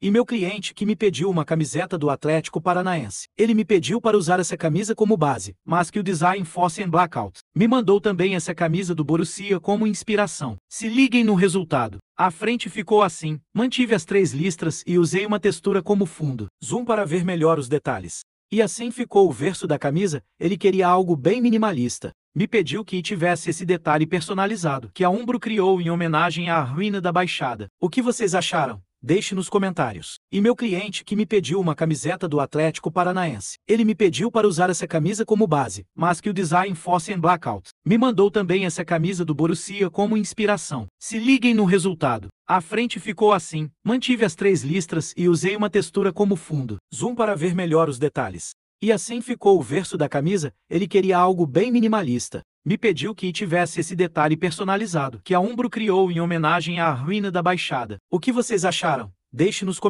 E meu cliente que me pediu uma camiseta do Atlético Paranaense. Ele me pediu para usar essa camisa como base, mas que o design fosse em blackout. Me mandou também essa camisa do Borussia como inspiração. Se liguem no resultado. A frente ficou assim, mantive as três listras e usei uma textura como fundo. Zoom para ver melhor os detalhes. E assim ficou o verso da camisa, ele queria algo bem minimalista. Me pediu que tivesse esse detalhe personalizado, que a Umbro criou em homenagem à ruína da Baixada. O que vocês acharam? Deixe nos comentários. E meu cliente que me pediu uma camiseta do Atlético Paranaense. Ele me pediu para usar essa camisa como base, mas que o design fosse em blackout. Me mandou também essa camisa do Borussia como inspiração. Se liguem no resultado. A frente ficou assim, mantive as três listras e usei uma textura como fundo. Zoom para ver melhor os detalhes. E assim ficou o verso da camisa, ele queria algo bem minimalista. Me pediu que tivesse esse detalhe personalizado, que a Umbro criou em homenagem à ruína da Baixada. O que vocês acharam? Deixe nos comentários.